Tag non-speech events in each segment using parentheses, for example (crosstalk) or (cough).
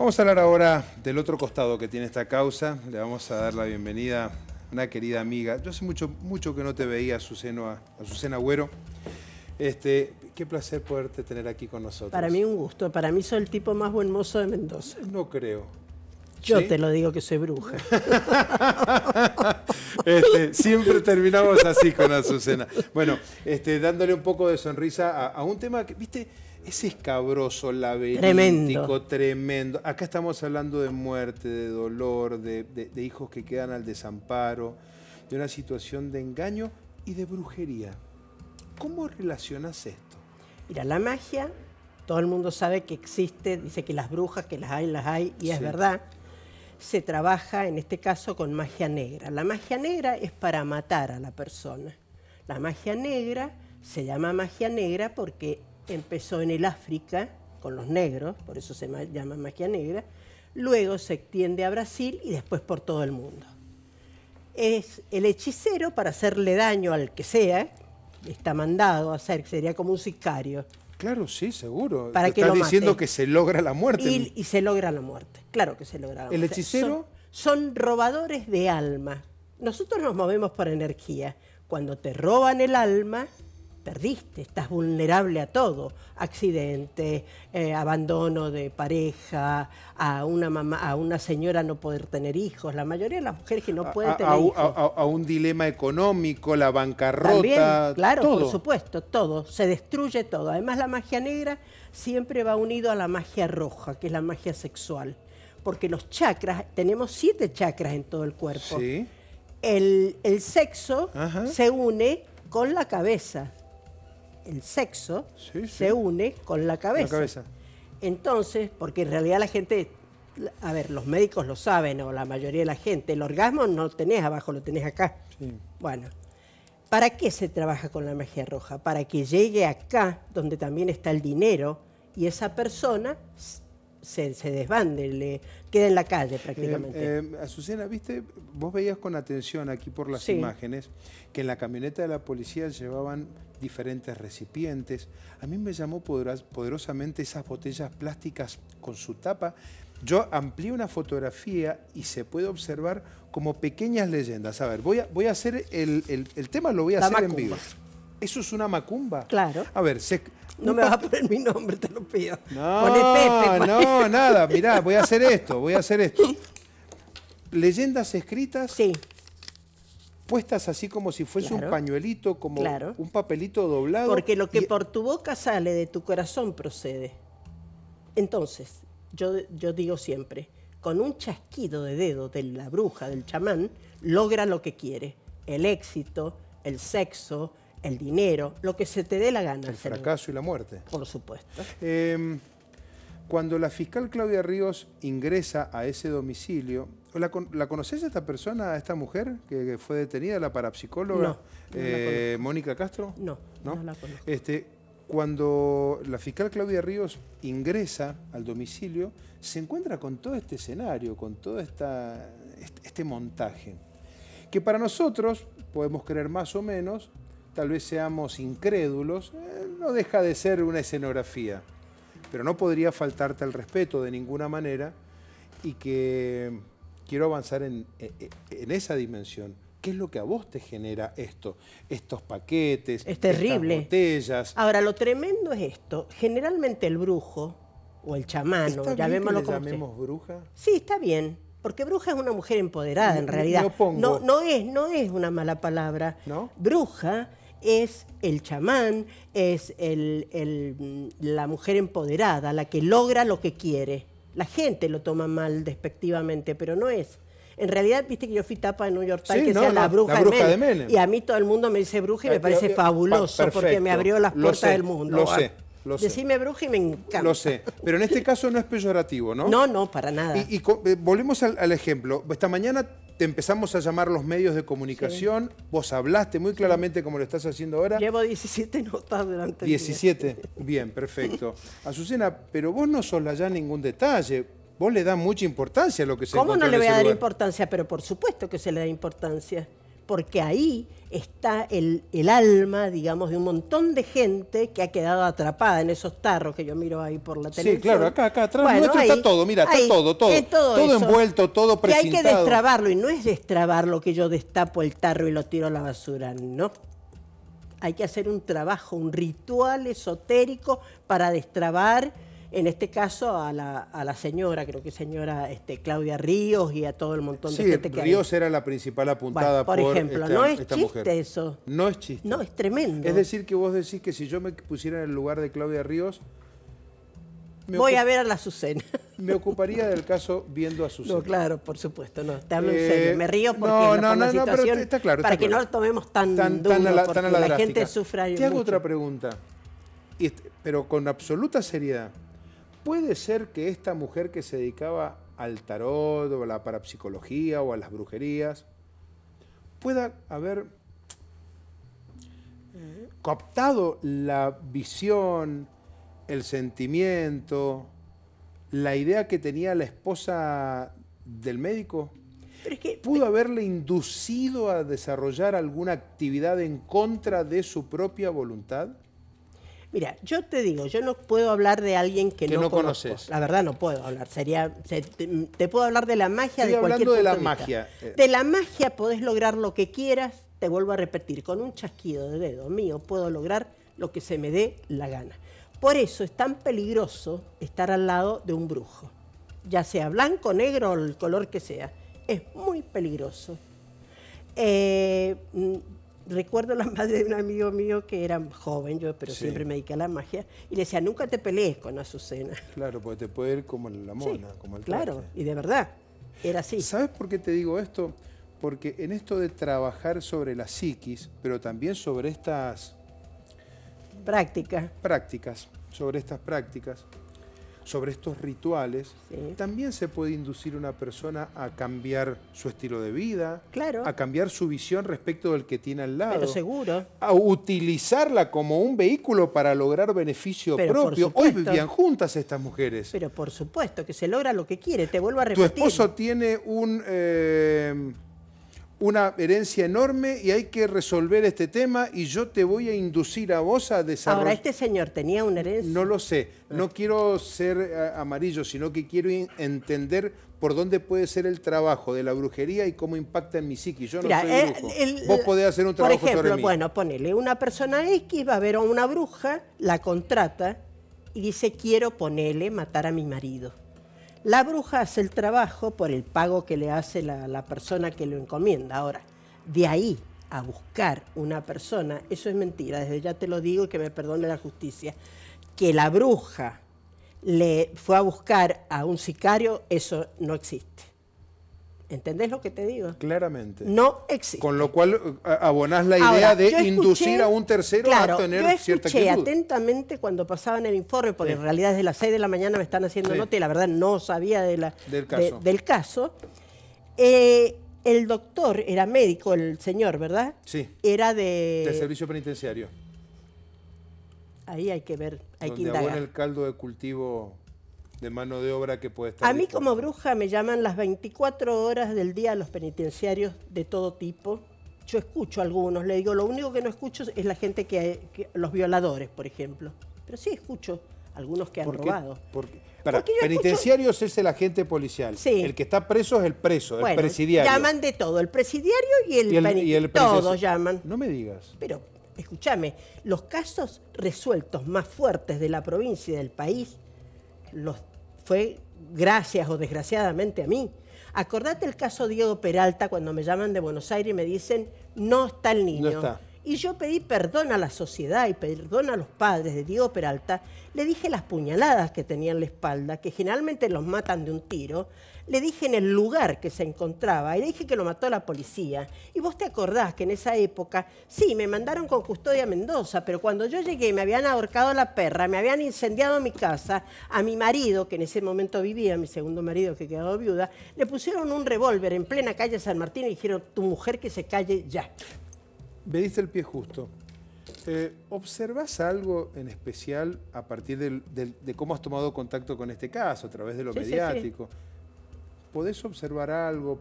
Vamos a hablar ahora del otro costado que tiene esta causa. Le vamos a dar la bienvenida a una querida amiga. Yo hace mucho, mucho que no te veía, Azucena, Güero. Agüero. Este, qué placer poderte tener aquí con nosotros. Para mí un gusto. Para mí soy el tipo más buen mozo de Mendoza. No creo. Yo te lo digo que soy bruja. (laughs) Este, siempre terminamos así con Azucena. Bueno, este, dándole un poco de sonrisa a, un tema que, viste, es escabroso, laberíntico, tremendo. tremendo. Acá estamos hablando de muerte, de dolor, de, hijos que quedan al desamparo, de una situación de engaño y de brujería. ¿Cómo relacionas esto? Mira, la magia, todo el mundo sabe que existe, dice que las brujas, que las hay, las hay, y es verdad se trabaja, en este caso, con magia negra. La magia negra es para matar a la persona. La magia negra se llama magia negra porque empezó en el África con los negros, por eso se llama magia negra, luego se extiende a Brasil y después por todo el mundo. Es el hechicero para hacerle daño al que sea, está mandado a hacer, sería como un sicario, Claro, sí, seguro. estás diciendo que se logra la muerte. Y, se logra la muerte, claro que se logra la muerte. ¿El hechicero? son, robadores de alma. Nosotros nos movemos por energía. Cuando te roban el alma, perdiste, estás vulnerable a todo, accidente, eh, abandono de pareja, a una mamá, a una señora no poder tener hijos, la mayoría de las mujeres que no pueden tener hijos. A, un dilema económico, la bancarrota. claro, por supuesto, todo, se destruye todo. Además la magia negra siempre va unido a la magia roja, que es la magia sexual, porque los chakras, tenemos siete chakras en todo el cuerpo. El, el sexo se une con la cabeza el sexo, se une con la cabeza. Entonces, porque en realidad la gente, a ver, los médicos lo saben, o la mayoría de la gente, el orgasmo no lo tenés abajo, lo tenés acá. Bueno, ¿para qué se trabaja con la magia roja? Para que llegue acá, donde también está el dinero, y esa persona se, se desbande, le queda en la calle prácticamente. Eh, eh, Azucena, viste, vos veías con atención aquí por las imágenes que en la camioneta de la policía llevaban diferentes recipientes. A mí me llamó poderosamente esas botellas plásticas con su tapa. Yo amplié una fotografía y se puede observar como pequeñas leyendas. A ver, voy a, voy a hacer el, tema, lo voy a hacer en vivo. ¿Eso es una macumba? Claro. A ver, se, no me vas a poner mi nombre, te lo pido. No, no, nada. Mirá, voy a hacer esto, voy a hacer esto. Leyendas escritas. Sí. Puestas así como si fuese un pañuelito, como un papelito doblado. Porque lo que por tu boca sale, de tu corazón procede. Entonces, yo, yo digo siempre, con un chasquido de dedo de la bruja, del chamán, logra lo que quiere. El éxito, el sexo, el dinero, lo que se te dé la gana. El fracaso y la muerte. Por supuesto. Em, cuando la fiscal Claudia Ríos ingresa a ese domicilio, ¿la, la conoces a esta persona, a esta mujer que, fue detenida, la parapsicóloga? Eh, ¿Mónica Castro? No, no, la conozco. Este, cuando la fiscal Claudia Ríos ingresa al domicilio, se encuentra con todo este escenario, con todo este montaje, que para nosotros podemos creer más o menos tal vez seamos incrédulos, eh, no deja de ser una escenografía. Pero no podría faltarte el respeto de ninguna manera y que quiero avanzar e, e, en, esa dimensión. ¿Qué es lo que a vos te genera esto? Estos paquetes, es terrible. estas botellas. Ahora, lo tremendo es esto. Generalmente el brujo o el chamán ¿Está llamémoslo llamemos bruja? Sí, está bien. Porque bruja es una mujer empoderada, en realidad. No, no es, no es una mala palabra. Bruja es el chamán, es el, mm, la mujer empoderada, la que logra lo que quiere. La gente lo toma mal despectivamente, pero no es. En realidad, viste que yo fui tapa en New York Times, que sea la, bruja, de, Menem. Y a mí todo el mundo me dice bruja y me ah, parece eh, fabuloso porque me abrió las puertas del mundo. Lo ah. sé. Lo sé. Decime bruja y me encanta. Lo sé, pero en este caso no es peyorativo, ¿no? No, no, para nada. Y, eh, volvemos al, ejemplo. Esta mañana te empezamos a llamar los medios de comunicación, vos hablaste muy claramente como lo estás haciendo ahora. Llevo 17 notas delante 17, (laughs) bien, perfecto. Azucena, pero vos no ya ningún detalle, vos le das mucha importancia a lo que se ¿Cómo no le voy a dar importancia? Pero por supuesto que se le da importancia porque ahí está el, alma, digamos, de un montón de gente que ha quedado atrapada en esos tarros que yo miro ahí por la televisión. Sí, claro, acá, acá nuestro está todo, mira, está todo, todo, eh, todo, envuelto, todo presentado. Y hay que destrabarlo, y no es destrabarlo que yo destapo el tarro y lo tiro a la basura, no. Hay que hacer un trabajo, un ritual esotérico para destrabar en este caso a la, señora, creo que señora este, Claudia Ríos y a todo el montón de gente que Ríos era la principal apuntada bueno, por, por, ejemplo, no es chiste eso. No es chiste. No, es tremendo. Es decir que vos decís que si yo me pusiera en el lugar de Claudia Ríos Voy a ver a la Azucena. (laughs) Me ocuparía del caso viendo a Azucena. No, claro, por supuesto, no. en serio. Eh, me río porque no, no, no, no, pero está claro. para que no lo tomemos tan, tan, duro, tan a la, tan a la, gente sufra. Te hago otra pregunta, pero con absoluta seriedad. ¿Puede ser que esta mujer que se dedicaba al tarot o a la parapsicología o a las brujerías pueda haber eh, captado la visión, el sentimiento, la idea que tenía la esposa del médico? ¿Pudo haberle inducido a desarrollar alguna actividad en contra de su propia voluntad? Mira, yo te digo, yo no puedo hablar de alguien que, no, conoces. La verdad no puedo hablar. Sería, te, puedo hablar de la magia de cualquier hablando de la magia. Eh. De la magia podés lograr lo que quieras. Te vuelvo a repetir, con un chasquido de dedo mío puedo lograr lo que se me dé la gana. Por eso es tan peligroso estar al lado de un brujo, ya sea blanco, negro o el color que sea. Es muy peligroso. Eh, recuerdo la madre de un amigo mío que era joven, yo, pero siempre me dediqué a la magia, y le decía, nunca te pelees con Azucena. Claro, porque te puede ir como la mona, como el Claro, y de verdad, era así. ¿Sabes por qué te digo esto? Porque en esto de trabajar sobre la psiquis, pero también sobre estas... Prácticas. Prácticas, sobre estas prácticas, sobre estos rituales, también se puede inducir una persona a cambiar su estilo de vida, claro. a cambiar su visión respecto del que tiene al lado. Pero seguro. A utilizarla como un vehículo para lograr beneficio propio. Hoy vivían juntas estas mujeres. Pero por supuesto, que se logra lo que quiere, te vuelvo a repetir. Tu esposo tiene un... Eh, una herencia enorme y hay que resolver este tema y yo te voy a inducir a vos a desarrollar... Ahora, ¿este señor tenía una herencia? No lo sé. Ah. No quiero ser eh, amarillo, sino que quiero entender por dónde puede ser el trabajo de la brujería y cómo impacta en mi psiqui. Yo no soy eh, Vos podés hacer un trabajo por ejemplo, Bueno, ponele, una persona X va a ver a una bruja, la contrata y dice, quiero ponerle matar a mi marido. La bruja hace el trabajo por el pago que le hace la, persona que lo encomienda. Ahora, de ahí a buscar una persona, eso es mentira, desde ya te lo digo y que me perdone la justicia, que la bruja le fue a buscar a un sicario, eso no existe. ¿Entendés lo que te digo? Claramente. No existe. Con lo cual eh, abonás la idea de inducir a un tercero a tener yo escuché cierta atentamente cuando pasaban el informe, porque en realidad desde las 6 de la mañana me están haciendo nota y la verdad no sabía de la, del caso. Eh, el doctor era médico, el señor, ¿verdad? Sí. Era de... De servicio penitenciario. Ahí hay que ver, hay Donde que indagar. el caldo de cultivo de mano de obra que puede estar. A mí como bruja me llaman las 24 horas del día los penitenciarios de todo tipo. Yo escucho algunos, le digo, lo único que no escucho es la gente que, que los violadores, por ejemplo. Pero sí escucho algunos que han robado. ¿Por qué? Para, penitenciarios es el agente policial. El que está preso es el preso, el presidiario. Llaman de todo, el presidiario y el, y el, Todos llaman. No me digas. Pero, escúchame, los casos resueltos más fuertes de la provincia y del país los fue gracias o desgraciadamente a mí. Acordate el caso Diego Peralta cuando me llaman de Buenos Aires y me dicen, no está el niño. Y yo pedí perdón a la sociedad y perdón a los padres de Diego Peralta. Le dije las puñaladas que tenía en la espalda, que generalmente los matan de un tiro. Le dije en el lugar que se encontraba y le dije que lo mató la policía. Y vos te acordás que en esa época, sí, me mandaron con custodia a Mendoza, pero cuando yo llegué me habían ahorcado la perra, me habían incendiado mi casa, a mi marido, que en ese momento vivía, mi segundo marido que quedó viuda, le pusieron un revólver en plena calle San Martín y dijeron, tu mujer que se calle ya. Me diste el pie justo. Eh, ¿Observas algo en especial a partir de cómo has tomado contacto con este caso, a través de lo mediático? ¿Podés observar algo?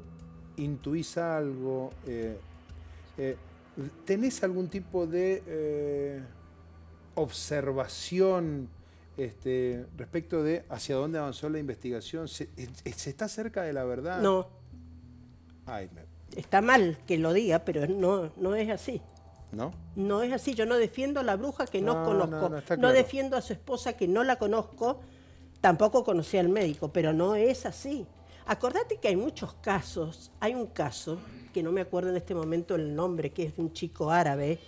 ¿Intuís algo? Eh, eh, ¿Tenés algún tipo de observación este, respecto de hacia dónde avanzó la investigación? ¿Se, ¿Se, está cerca de la verdad? No. Ay, me, está mal que lo diga, pero no, no es así. ¿No? No es así. Yo no defiendo a la bruja que no, conozco. No, no, defiendo a su esposa que no la conozco. Tampoco conocí al médico, pero no es así. Acordate que hay muchos casos. Hay un caso, que no me acuerdo en este momento el nombre, que es de un chico árabe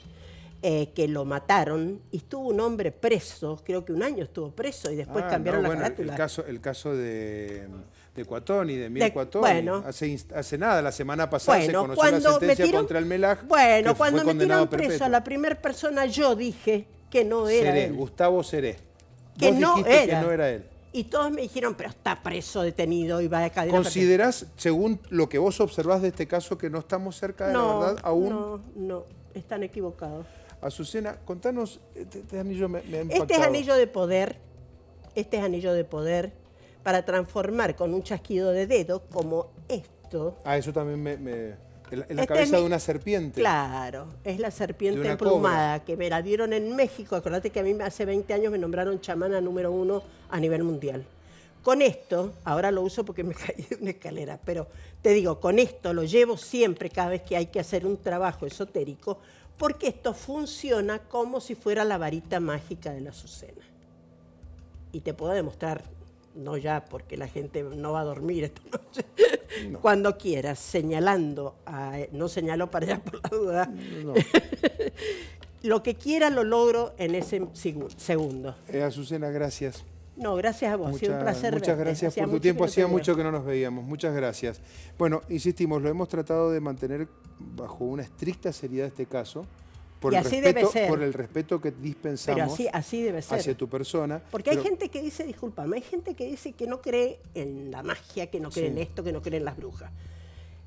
eh, que lo mataron y estuvo un hombre preso, creo que un año estuvo preso y después ah, cambiaron la bueno, El caso, el caso de, de y de Emil Cuatón, hace, nada, la semana pasada se conoció cuando la sentencia contra el Melaj. Bueno, cuando me metieron preso a la primera persona yo dije que no era Seré, Gustavo Seré. Que no era. que no era él. Y todos me dijeron, pero está preso, detenido y va de cadena. ¿Considerás, según lo que vos observás de este caso, que no estamos cerca de la verdad aún? No, no, están equivocados. Azucena, contanos, eh, este, anillo me, me Este es anillo de poder, este es anillo de poder para transformar con un chasquido de dedo como esto. Ah, eso también me... En la, este cabeza de una serpiente. Claro, es la serpiente emplumada que me la dieron en México. Acordate que a mí hace 20 años me nombraron chamana número uno a nivel mundial. Con esto, ahora lo uso porque me (laughs) caí de una escalera, pero te digo, con esto lo llevo siempre cada vez que hay que hacer un trabajo esotérico, porque esto funciona como si fuera la varita mágica de la Azucena. Y te puedo demostrar, no ya porque la gente no va a dormir esta noche, (laughs) cuando quieras, señalando, no señalo para allá por la duda, (laughs) lo que quiera lo logro en ese segundo. Eh, azucena, gracias. No, gracias a vos, ha sido un placer. Muchas gracias por tu tiempo, hacía mucho que no nos veíamos, muchas gracias. Bueno, insistimos, lo hemos tratado de mantener bajo una estricta seriedad este caso, por, el, respeto, que dispensamos hacia tu persona. Porque hay gente que dice, disculpame, hay gente que dice que no cree en la magia, que no cree en esto, que no cree en las brujas.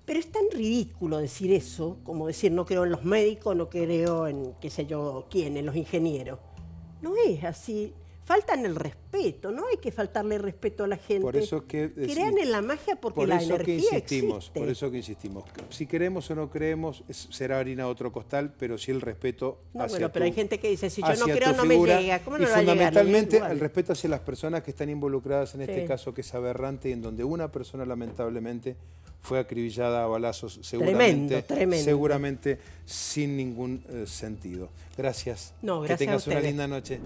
Pero es tan ridículo decir eso, como decir no creo en los médicos, no creo en qué sé yo quién, en los ingenieros. No es así faltan el respeto, no hay que faltarle respeto a la gente. Por eso que crean en la magia porque la eso energía que insistimos, Por eso que insistimos. Si creemos o no creemos, será harina otro costal, pero si el respeto no, hacia bueno, pero hay gente que dice, si yo no creo no me llega, ¿cómo no y fundamentalmente el respeto hacia las personas que están involucradas en este caso que es aberrante y en donde una persona lamentablemente fue acribillada a balazos seguramente, seguramente sin ningún eh, sentido. Gracias. No, gracias que tengas una linda noche.